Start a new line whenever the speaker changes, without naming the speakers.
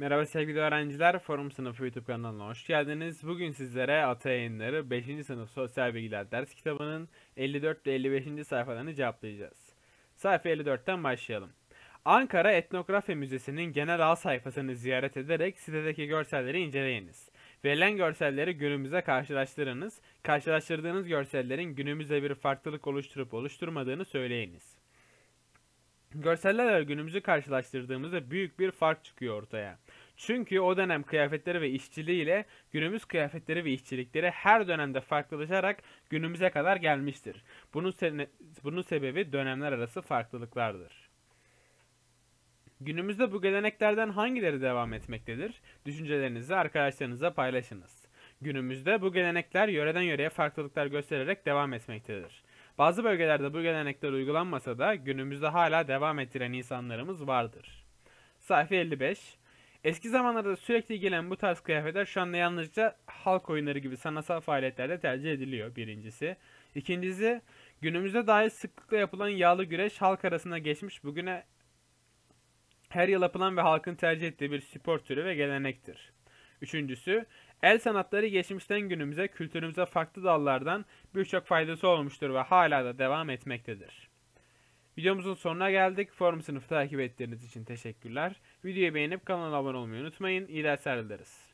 Merhaba sevgili öğrenciler, Forum Sınıfı YouTube kanalına hoş geldiniz. Bugün sizlere Ata Yayınları 5. Sınıf Sosyal Bilgiler ders kitabının 54 ve 55. sayfalarını cevaplayacağız. Sayfa 54'ten başlayalım. Ankara Etnografya Müzesi'nin genel ağ sayfasını ziyaret ederek sitedeki görselleri inceleyiniz. Verilen görselleri günümüze karşılaştırınız, karşılaştırdığınız görsellerin günümüzde bir farklılık oluşturup oluşturmadığını söyleyiniz. Görsellerle günümüzü karşılaştırdığımızda büyük bir fark çıkıyor ortaya. Çünkü o dönem kıyafetleri ve işçiliği ile günümüz kıyafetleri ve işçilikleri her dönemde farklılaşarak günümüze kadar gelmiştir. Bunun, se bunun sebebi dönemler arası farklılıklardır. Günümüzde bu geleneklerden hangileri devam etmektedir? Düşüncelerinizi arkadaşlarınıza paylaşınız. Günümüzde bu gelenekler yöreden yöreye farklılıklar göstererek devam etmektedir. Bazı bölgelerde bu gelenekler uygulanmasa da günümüzde hala devam ettiren insanlarımız vardır. Sayfa 55 Eski zamanlarda sürekli gelen bu tarz kıyafetler şu anda yalnızca halk oyunları gibi sanatsal faaliyetlerde tercih ediliyor birincisi. İkincisi günümüzde dahi sıklıkla yapılan yağlı güreş halk arasında geçmiş bugüne her yıl yapılan ve halkın tercih ettiği bir spor türü ve gelenektir. Üçüncüsü, el sanatları geçmişten günümüze kültürümüze farklı dallardan birçok faydası olmuştur ve hala da devam etmektedir. Videomuzun sonuna geldik. Forum sınıfı takip ettiğiniz için teşekkürler. Videoyu beğenip kanala abone olmayı unutmayın. İyi dersler dileriz.